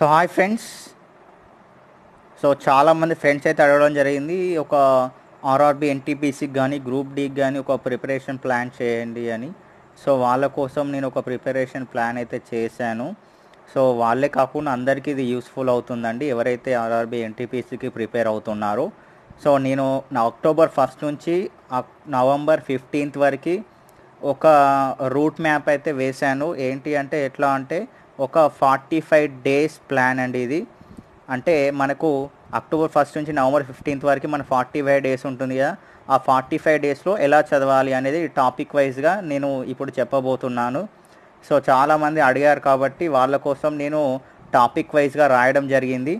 So hi friends so చాలామంది friends అయితే అడగడం జరిగింది ఒక ఆర్ఆర్బి ఎన్టీపీసీకి కానీ గ్రూప్ డీకి కానీ ఒక ప్రిపరేషన్ ప్లాన్ చేయండి అని సో వాళ్ళ కోసం నేను ఒక ప్రిపరేషన్ ప్లాన్ అయితే చేశాను సో వాళ్ళే కాకుండా అందరికీ ఇది యూస్ఫుల్ అవుతుందండి ఎవరైతే ఆర్ఆర్బి ఎన్టీపీసీకి ప్రిపేర్ అవుతున్నారో సో నేను నా అక్టోబర్ ఫస్ట్ నుంచి నవంబర్ ఫిఫ్టీన్త్ వరకు ఒక రూట్ మ్యాప్ అయితే వేశాను ఏంటి అంటే ఎట్లా అంటే ఒక ఫార్టీ ఫైవ్ డేస్ ప్లాన్ అండి ఇది అంటే మనకు అక్టోబర్ ఫస్ట్ నుంచి నవంబర్ ఫిఫ్టీన్త్ వరకు మన ఫార్టీ ఫైవ్ డేస్ ఉంటుంది కదా ఆ ఫార్టీ ఫైవ్ డేస్లో ఎలా చదవాలి అనేది టాపిక్ వైజ్గా నేను ఇప్పుడు చెప్పబోతున్నాను సో చాలామంది అడిగారు కాబట్టి వాళ్ళ కోసం నేను టాపిక్ వైజ్గా రాయడం జరిగింది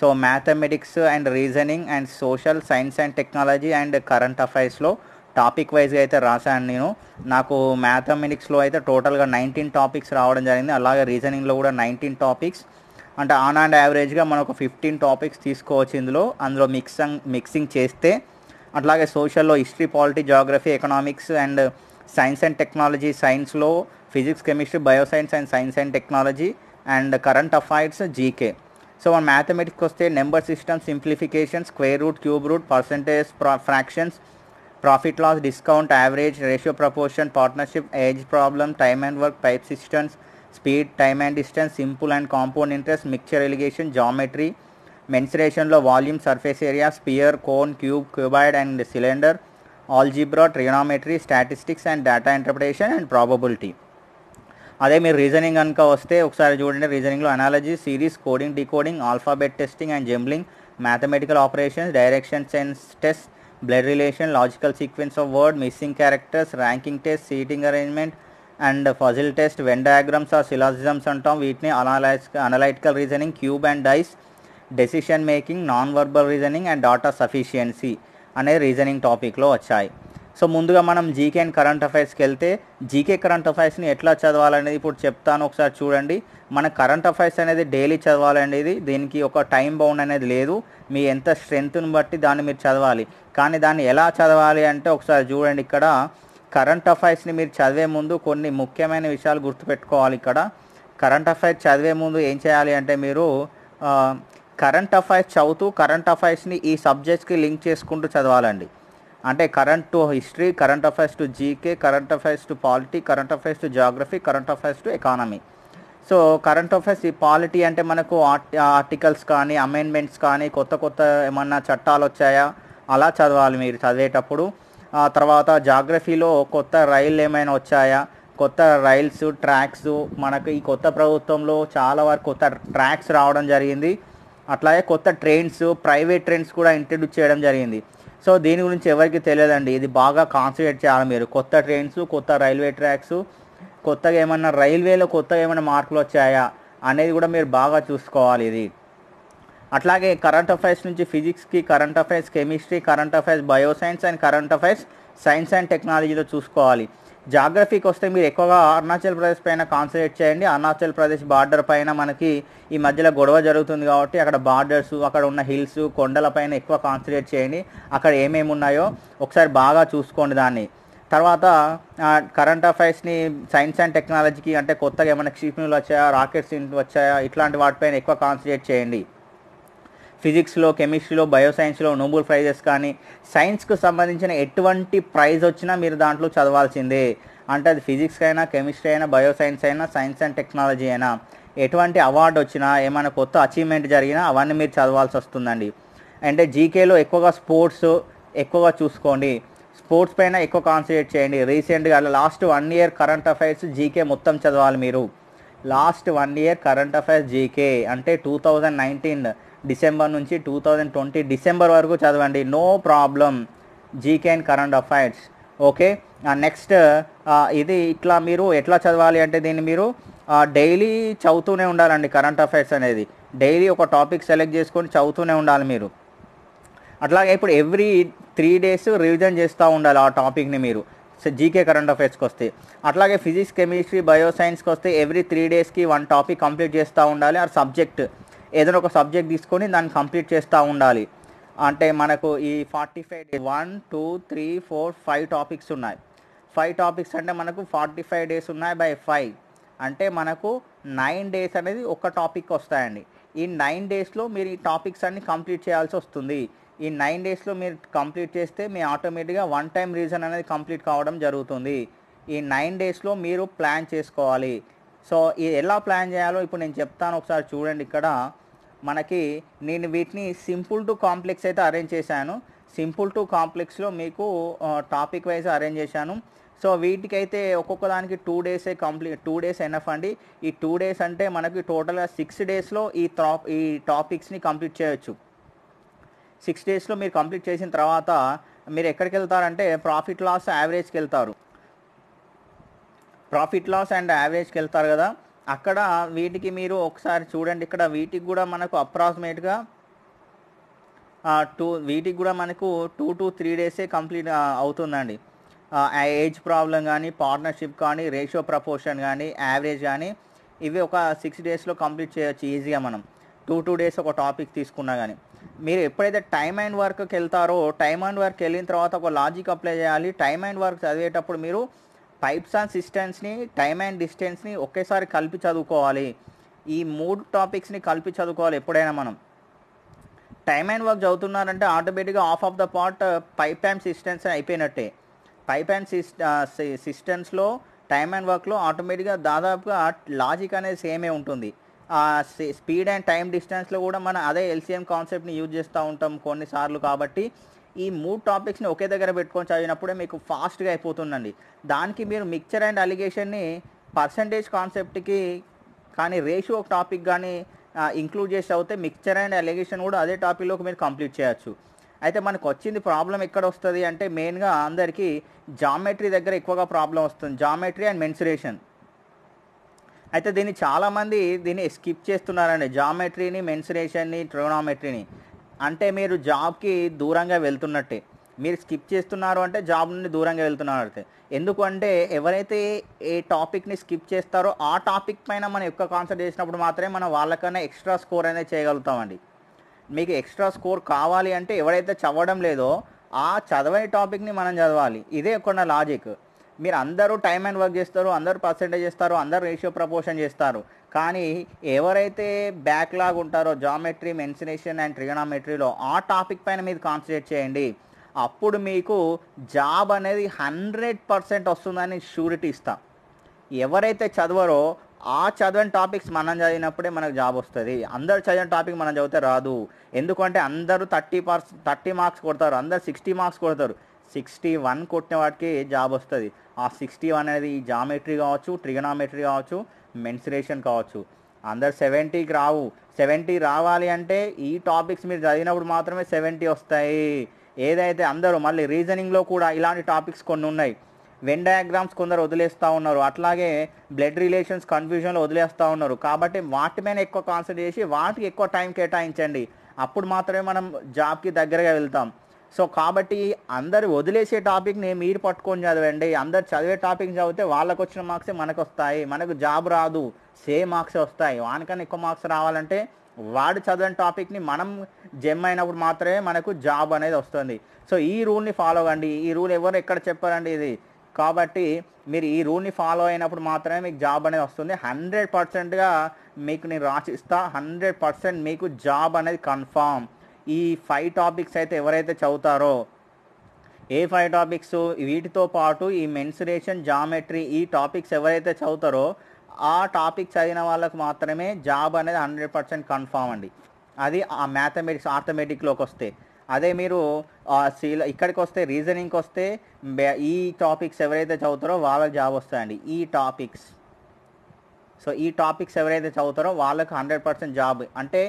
so mathematics and reasoning and social science and technology and current అఫైర్స్లో టాపిక్ వైజ్గా అయితే రాశాను నేను నాకు మ్యాథమెటిక్స్లో అయితే టోటల్గా నైన్టీన్ టాపిక్స్ రావడం జరిగింది అలాగే రీజనింగ్లో కూడా నైన్టీన్ టాపిక్స్ అంటే ఆన్ అండ్ యావరేజ్గా మనం ఒక ఫిఫ్టీన్ టాపిక్స్ తీసుకోవచ్చు ఇందులో అందులో మిక్సింగ్ మిక్సింగ్ చేస్తే అట్లాగే సోషల్లో history polity geography economics and science and technology సైన్స్లో physics chemistry bioscience and science and technology and current affairs GK so మన మ్యాథమెటిక్స్కి వస్తే number system simplification square root cube root percentage fractions profit loss discount average ratio proportion partnership age problem time and work type systems speed time and distance simple and compound interest mixture allegation geometry mensuration volume surface area sphere cone cube cuboid and cylinder algebra trigonometry statistics and data interpretation and probability అదే మీరు reasoning కనుక వస్తే ఒకసారి చూడండి రీజనింగ్లో analogy series coding decoding alphabet testing and jumbling mathematical operations directions and test blood relation, logical sequence of word, missing characters, ranking test, seating arrangement and puzzle test, Venn diagrams or syllogism, on term, Wheatney analytical reasoning, cube and dice, decision making, non-verbal reasoning and data sufficiency Another reasoning topic lo achai. So ముందుగా మనం GK and current అఫైర్స్కి వెళ్తే GK current అఫైర్స్ని ఎట్లా చదవాలనేది ఇప్పుడు చెప్తాను ఒకసారి చూడండి మన current affairs అనేది డైలీ చదవాలండి ఇది దీనికి ఒక టైం బౌండ్ అనేది లేదు మీ ఎంత స్ట్రెంగ్త్ని బట్టి దాన్ని మీరు చదవాలి కానీ దాన్ని ఎలా చదవాలి అంటే ఒకసారి చూడండి ఇక్కడ కరెంట్ అఫైర్స్ని మీరు చదివే ముందు కొన్ని ముఖ్యమైన విషయాలు గుర్తుపెట్టుకోవాలి ఇక్కడ కరెంట్ అఫైర్స్ చదివే ముందు ఏం చేయాలి అంటే మీరు కరెంట్ అఫైర్స్ చదువుతూ కరెంట్ అఫైర్స్ని ఈ సబ్జెక్ట్స్కి లింక్ చేసుకుంటూ చదవాలండి అంటే current to history current affairs to GK current affairs to polity current affairs to geography current affairs to economy so current affairs ఈ పాలిటీ అంటే మనకు ఆర్టికల్స్ కానీ అమెండ్మెంట్స్ కానీ కొత్త కొత్త ఏమన్నా చట్టాలు వచ్చాయా అలా చదవాలి మీరు చదివేటప్పుడు ఆ తర్వాత జాగ్రఫీలో కొత్త రైళ్ళు ఏమైనా వచ్చాయా కొత్త రైల్స్ ట్రాక్స్ మనకు ఈ కొత్త ప్రభుత్వంలో చాలా వరకు కొత్త ట్రాక్స్ రావడం జరిగింది అట్లాగే కొత్త ట్రైన్స్ ప్రైవేట్ ట్రైన్స్ కూడా ఇంట్రడ్యూస్ చేయడం జరిగింది సో దీని గురించి ఎవరికి తెలియదండి ఇది బాగా కాన్సన్ట్రేట్ చేయాలి మీరు కొత్త ట్రైన్స్ కొత్త రైల్వే ట్రాక్స్ కొత్తగా ఏమన్నా రైల్వేలో కొత్తగా ఏమైనా మార్కులు వచ్చాయా అనేది కూడా మీరు బాగా చూసుకోవాలి ఇది అట్లాగే కరెంట్ అఫైర్స్ నుంచి ఫిజిక్స్కి current affairs chemistry current affairs bioscience and current affairs science and టెక్నాలజీలో చూసుకోవాలి జాగ్రఫీకి వస్తే మీరు ఎక్కువగా అరుణాచల్ ప్రదేశ్ పైన కాన్సన్ట్రేట్ చేయండి అరుణాచల్ ప్రదేశ్ బార్డర్ పైన మనకి ఈ మధ్యలో గొడవ జరుగుతుంది కాబట్టి అక్కడ బార్డర్స్ అక్కడ ఉన్న హిల్స్ కొండల పైన ఎక్కువ కాన్సన్ట్రేట్ చేయండి అక్కడ ఏమేమి ఉన్నాయో ఒకసారి బాగా చూసుకోండి దాన్ని తర్వాత కరెంట్ అఫైర్స్ని సైన్స్ అండ్ టెక్నాలజీకి అంటే కొత్తగా ఏమైనా క్షిపణులు వచ్చాయా రాకెట్స్ వచ్చాయా ఇట్లాంటి వాటిపైన ఎక్కువ కాన్సన్ట్రేట్ చేయండి ఫిజిక్స్లో కెమిస్ట్రీలో బయో సైన్స్లో నోబుల్ ప్రైజెస్ కానీ సైన్స్కు సంబంధించిన ఎటువంటి ప్రైజ్ వచ్చినా మీరు దాంట్లో చదవాల్సిందే అంటే అది ఫిజిక్స్ అయినా కెమిస్ట్రీ అయినా బయోసైన్స్ అయినా సైన్స్ అండ్ టెక్నాలజీ అయినా ఎటువంటి అవార్డు వచ్చినా ఏమైనా కొత్త అచీవ్మెంట్ జరిగినా అవన్నీ మీరు చదవాల్సి వస్తుందండి అంటే జీకేలో ఎక్కువగా స్పోర్ట్స్ ఎక్కువగా చూసుకోండి స్పోర్ట్స్ పైన ఎక్కువ కాన్సన్ట్రేట్ చేయండి రీసెంట్గా last one year current affairs GK మొత్తం చదవాలి మీరు last one year current affairs GK అంటే టూ థౌజండ్ నైన్టీన్ డిసెంబర్ నుంచి టూ థౌజండ్ ట్వంటీ డిసెంబర్ వరకు చదవండి no problem GK and current affairs okay next ఇది ఇట్లా మీరు ఎట్లా చదవాలి అంటే దీన్ని మీరు డైలీ చదువుతూనే ఉండాలండి కరెంట్ అఫైర్స్ అనేది డైలీ ఒక టాపిక్ సెలెక్ట్ చేసుకొని చదువుతూనే ఉండాలి మీరు అట్లాగే ఇప్పుడు ఎవ్రీ త్రీ డేస్ రివిజన్ చేస్తూ ఉండాలి ఆ టాపిక్ని మీరు జీకే కరెంట్ అఫేర్స్కి వస్తాయి అట్లాగే ఫిజిక్స్ కెమిస్ట్రీ బయో సైన్స్కి వస్తే ఎవ్రీ త్రీ డేస్కి వన్ టాపిక్ కంప్లీట్ చేస్తూ ఉండాలి ఆ సబ్జెక్ట్ ఏదైనా ఒక సబ్జెక్ట్ తీసుకొని దాన్ని కంప్లీట్ చేస్తూ ఉండాలి అంటే మనకు ఈ forty five days one two three four five topics ఉన్నాయి ఫైవ్ టాపిక్స్ అంటే మనకు ఫార్టీ ఫైవ్ డేస్ ఉన్నాయి బై ఫైవ్ అంటే మనకు నైన్ డేస్ అనేది ఒక టాపిక్ వస్తాయండి ఈ నైన్ డేస్లో మీరు ఈ టాపిక్స్ అన్ని కంప్లీట్ చేయాల్సి వస్తుంది ఈ నైన్ డేస్లో మీరు కంప్లీట్ చేస్తే మీ ఆటోమేటిక్గా వన్ టైం రీజన్ అనేది కంప్లీట్ కావడం జరుగుతుంది ఈ నైన్ డేస్లో మీరు ప్లాన్ చేసుకోవాలి సో ఇది ఎలా ప్లాన్ చేయాలో ఇప్పుడు నేను చెప్తాను ఒకసారి చూడండి ఇక్కడ మనకి నేను వీటిని సింపుల్ టు కాంప్లెక్స్ అయితే అరేంజ్ చేశాను సింపుల్ టు కాంప్లెక్స్లో మీకు టాపిక్ వైజ్ అరేంజ్ చేశాను సో వీటికైతే ఒక్కొక్క దానికి టూ డేసే కంప్లీట్ టూ డేస్ ఎనఫ్ అండి ఈ టూ డేస్ అంటే మనకి టోటల్గా సిక్స్ డేస్లో ఈ ఈ టాపిక్స్ని కంప్లీట్ చేయొచ్చు సిక్స్ డేస్లో మీరు కంప్లీట్ చేసిన తర్వాత మీరు ఎక్కడికి వెళ్తారంటే ప్రాఫిట్ లాస్ యావరేజ్కి వెళ్తారు ప్రాఫిట్ లాస్ అండ్ యావరేజ్కి వెళ్తారు కదా అక్కడ వీటికి మీరు ఒకసారి చూడండి ఇక్కడ వీటికి కూడా మనకు అప్రాక్సిమేట్గా టూ వీటికి కూడా మనకు టూ టు త్రీ డేసే కంప్లీట్ అవుతుందండి ఏజ్ ప్రాబ్లం కానీ పార్ట్నర్షిప్ కానీ రేషియో ప్రపోర్షన్ కానీ యావరేజ్ కానీ ఇవి ఒక సిక్స్ డేస్లో కంప్లీట్ చేయొచ్చు ఈజీగా మనం టూ టూ డేస్ ఒక టాపిక్ తీసుకున్నా కానీ మీరు ఎప్పుడైతే టైమ్ అండ్ వర్క్కి వెళ్తారో టైమ్ అండ్ వర్క్ వెళ్ళిన తర్వాత ఒక లాజిక్ అప్లై చేయాలి టైమ్ అండ్ వర్క్ చదివేటప్పుడు మీరు పైప్స్ అండ్ సిస్టమ్స్ని టైమ్ అండ్ డిస్టెన్స్ని ఒకేసారి కలిపి చదువుకోవాలి ఈ మూడు టాపిక్స్ని కలిపి చదువుకోవాలి ఎప్పుడైనా మనం టైమ్ అండ్ వర్క్ చదువుతున్నారంటే ఆటోమేటిక్గా of of the part pipe and cisterns అయిపోయినట్టే పైప్ అండ్ సిస్టెన్స్లో టైమ్ అండ్ వర్క్లో ఆటోమేటిక్గా దాదాపుగా లాజిక్ అనేది సేమే ఉంటుంది స్పీడ్ అండ్ టైం డిస్టెన్స్లో కూడా మనం అదే ఎల్సీఎం కాన్సెప్ట్ని యూజ్ చేస్తూ ఉంటాం కొన్నిసార్లు కాబట్టి ఈ మూడు టాపిక్స్ని ఒకే దగ్గర పెట్టుకొని చదివినప్పుడే మీకు ఫాస్ట్గా అయిపోతుందండి దానికి మీరు మిక్చర్ అండ్ అలిగేషన్ని పర్సంటేజ్ కాన్సెప్ట్కి కానీ రేషియో టాపిక్ కానీ ఇంక్లూడ్ చేసి అవుతే మిక్చర్ అండ్ అలిగేషన్ కూడా అదే టాపిక్లోకి మీరు కంప్లీట్ చేయొచ్చు అయితే మనకు వచ్చింది ప్రాబ్లం ఎక్కడ వస్తుంది అంటే మెయిన్గా అందరికీ జామెట్రీ దగ్గర ఎక్కువగా ప్రాబ్లం వస్తుంది జామెట్రీ అండ్ మెన్సురేషన్ అయితే దీన్ని చాలామంది దీన్ని స్కిప్ చేస్తున్నారండి జామెట్రీని మెన్సరేషన్ని ట్రోనామెట్రీని అంటే మీరు జాబ్కి దూరంగా వెళ్తున్నట్టే మీరు స్కిప్ చేస్తున్నారు అంటే జాబ్ నుండి దూరంగా వెళ్తున్నారు అంటే ఎందుకంటే ఎవరైతే ఏ టాపిక్ని స్కిప్ చేస్తారో ఆ టాపిక్ పైన మనం ఎక్కువ కాన్సర్ట్ చేసినప్పుడు మాత్రమే మనం వాళ్ళకన్నా ఎక్స్ట్రా స్కోర్ అనేది చేయగలుగుతామండి మీకు ఎక్స్ట్రా స్కోర్ కావాలి అంటే ఎవరైతే చదవడం లేదో ఆ చదవని టాపిక్ని మనం చదవాలి ఇదే ఒక లాజిక్ మీరు అందరూ టైం అండ్ వర్క్ చేస్తారు అందరూ పర్సెంటేజ్ చేస్తారు అందరూ రేషియో ప్రపోర్షన్ చేస్తారు కానీ ఎవరైతే బ్యాక్లాగ్ ఉంటారో జామెట్రీ మెన్సినేషన్ అండ్ ట్రిగనామెట్రీలో ఆ టాపిక్ పైన మీరు కాన్సన్ట్రేట్ చేయండి అప్పుడు మీకు జాబ్ అనేది హండ్రెడ్ పర్సెంట్ వస్తుందని షూరిటీ ఇస్తా ఎవరైతే చదవరో ఆ చదివిన టాపిక్స్ మనం చదివినప్పుడే మనకు జాబ్ వస్తుంది అందరు చదివిన టాపిక్ మనం చదివితే రాదు ఎందుకంటే అందరూ థర్టీ పర్సెంట్ థర్టీ మార్క్స్ కొడతారు అందరు సిక్స్టీ మార్క్స్ కొడతారు సిక్స్టీ వన్ కొట్టిన వాటికి జాబ్ వస్తుంది ఆ సిక్స్టీ వన్ అనేది జామెట్రీ కావచ్చు ట్రిగనామెట్రీ కావచ్చు మెన్సురేషన్ కావచ్చు అందరు సెవెంటీకి రావు సెవెంటీ రావాలి అంటే ఈ టాపిక్స్ మీరు చదివినప్పుడు మాత్రమే సెవెంటీ వస్తాయి ఏదైతే అందరూ మళ్ళీ రీజనింగ్లో కూడా ఇలాంటి టాపిక్స్ కొన్ని ఉన్నాయి వెన్ డయాగ్రామ్స్ కొందరు వదిలేస్తూ ఉన్నారు అట్లాగే బ్లడ్ రిలేషన్స్ కన్ఫ్యూజన్లో వదిలేస్తూ ఉన్నారు కాబట్టి వాటి మీద ఎక్కువ కాన్సన్ట్రేట్ చేసి వాటికి ఎక్కువ టైం కేటాయించండి అప్పుడు మాత్రమే మనం జాబ్కి దగ్గరగా వెళ్తాం సో కాబట్టి అందరు వదిలేసే టాపిక్ని మీరు పట్టుకొని చదవండి అందరు చదివే టాపిక్ చదివితే వాళ్ళకు వచ్చిన మార్క్స్ మనకు వస్తాయి మనకు జాబ్ రాదు సేమ్ మార్క్స్ వస్తాయి వానికన్నా ఎక్కువ మార్క్స్ రావాలంటే వాడు చదివిన టాపిక్ని మనం జమ్ అయినప్పుడు మాత్రమే మనకు జాబ్ అనేది వస్తుంది సో ఈ రూల్ని ఫాలో అవ్వండి ఈ రూల్ ఎవరు ఎక్కడ చెప్పారండి ఇది కాబట్టి మీరు ఈ రూల్ని ఫాలో అయినప్పుడు మాత్రమే మీకు జాబ్ అనేది వస్తుంది హండ్రెడ్ పర్సెంట్గా మీకు నేను రాసిస్తా హండ్రెడ్ పర్సెంట్ మీకు జాబ్ అనేది కన్ఫామ్ ఈ ఫైవ్ టాపిక్స్ అయితే ఎవరైతే చదువుతారో ఏ ఫైవ్ టాపిక్స్ వీటితో పాటు ఈ మెన్సురేషన్ జామెట్రీ ఈ టాపిక్స్ ఎవరైతే చదువుతారో ఆ టాపిక్ చదివిన వాళ్ళకు మాత్రమే జాబ్ అనేది హండ్రెడ్ పర్సెంట్ కన్ఫామ్ అండి అది ఆ మ్యాథమెటిక్స్ ఆర్థమెటిక్లోకి వస్తే అదే మీరు సీల ఇక్కడికి వస్తే రీజనింగ్కి వస్తే ఈ టాపిక్స్ ఎవరైతే చదువుతారో వాళ్ళకి జాబ్ వస్తాయండి ఈ టాపిక్స్ సో ఈ టాపిక్స్ ఎవరైతే చదువుతారో వాళ్ళకి హండ్రెడ్ పర్సెంట్ జాబ్ అంటే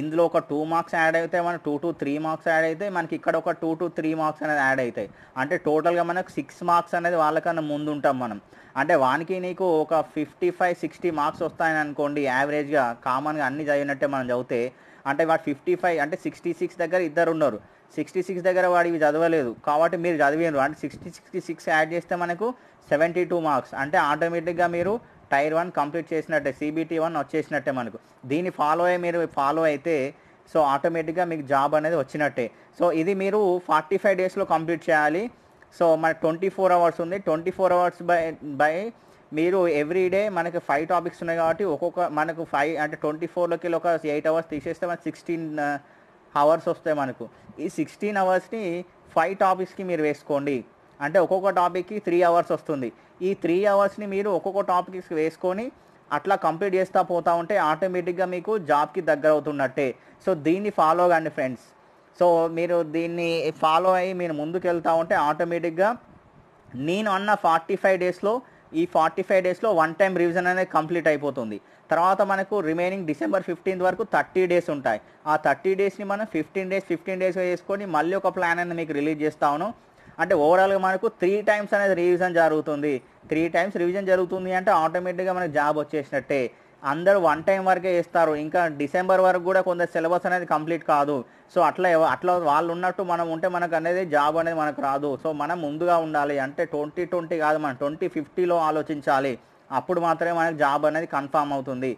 ఇందులో ఒక టూ మార్క్స్ యాడ్ అయితే మనకి two to three marks add అయితే మనకి ఇక్కడ ఒక టూ టు త్రీ మార్క్స్ అనేది యాడ్ అవుతాయి అంటే టోటల్గా మనకు సిక్స్ మార్క్స్ అనేది వాళ్ళకన్నా ముందు ఉంటాం మనం అంటే వానికి నీకు ఒక ఫిఫ్టీ ఫైవ్ సిక్స్టీ మార్క్స్ వస్తాయని అనుకోండి యావరేజ్గా కామన్గా అన్ని చదివినట్టే మనం చదివితే అంటే వాడు ఫిఫ్టీ ఫైవ్ అంటే సిక్స్టీ సిక్స్ దగ్గర ఇద్దరు ఉన్నారు సిక్స్టీ సిక్స్ దగ్గర వాడు ఇవి చదవలేదు కాబట్టి మీరు చదివారు అంటే సిక్స్టీ సిక్స్టీ సిక్స్ యాడ్ చేస్తే మనకు సెవెంటీ టూ మార్క్స్ అంటే ఆటోమేటిక్గా మీరు టైర్ వన్ కంప్లీట్ చేసినట్టే సిబిటీ వన్ వచ్చేసినట్టే మనకు దీన్ని ఫాలో అయ్యి మీరు ఫాలో అయితే సో ఆటోమేటిక్గా మీకు జాబ్ అనేది వచ్చినట్టే సో ఇది మీరు ఫార్టీ ఫైవ్ డేస్లో కంప్లీట్ చేయాలి సో మన ట్వంటీ ఫోర్ అవర్స్ ఉంది twenty four hours by by మీరు ఎవ్రీ డే మనకి ఫైవ్ టాపిక్స్ ఉన్నాయి కాబట్టి ఒక్కొక్క మనకు ఫైవ్ అంటే ట్వంటీ ఫోర్లోకి ఒక ఎయిట్ అవర్స్ తీసేస్తే మనకి సిక్స్టీన్ అవర్స్ వస్తాయి మనకు ఈ సిక్స్టీన్ అవర్స్ని ఫైవ్ టాపిక్స్కి మీరు వేసుకోండి అంటే ఒక్కొక్క టాపిక్కి త్రీ అవర్స్ వస్తుంది ఈ త్రీ అవర్స్ని మీరు ఒక్కొక్క టాపిక్కి వేసుకొని అట్లా కంప్లీట్ చేస్తూ పోతూ ఉంటే ఆటోమేటిక్గా మీకు జాబ్కి దగ్గర అవుతున్నట్టే సో దీన్ని ఫాలో కండి ఫ్రెండ్స్ సో మీరు దీన్ని ఫాలో అయ్యి మీరు ముందుకు వెళ్తూ ఉంటే ఆటోమేటిక్గా నేను అన్న ఫార్టీ ఫైవ్ డేస్లో ఈ ఫార్టీ ఫైవ్ డేస్లో వన్ టైం రివిజన్ అనేది కంప్లీట్ అయిపోతుంది తర్వాత మనకు రిమైనింగ్ డిసెంబర్ ఫిఫ్టీన్త్ వరకు థర్టీ డేస్ ఉంటాయి ఆ థర్టీ డేస్ని మనం ఫిఫ్టీన్ డేస్ ఫిఫ్టీన్ డేస్ చేసుకొని మళ్ళీ ఒక ప్లాన్ అనేది మీకు రిలీజ్ చేస్తాను అంటే ఓవరాల్గా మనకు త్రీ టైమ్స్ అనేది రివిజన్ జరుగుతుంది త్రీ టైమ్స్ రివిజన్ జరుగుతుంది అంటే ఆటోమేటిక్గా మనకు జాబ్ వచ్చేసినట్టే అందరూ వన్ టైం వరకే ఇస్తారు ఇంకా డిసెంబర్ వరకు కూడా కొంత సిలబస్ అనేది కంప్లీట్ కాదు సో అట్లా అట్లా వాళ్ళు ఉన్నట్టు మనం ఉంటే మనకు అనేది జాబ్ అనేది మనకు రాదు సో మనం ముందుగా ఉండాలి అంటే ట్వంటీ ట్వంటీ కాదు మనం ట్వంటీ ఫిఫ్టీలో ఆలోచించాలి అప్పుడు మాత్రమే మనకు జాబ్ అనేది కన్ఫామ్ అవుతుంది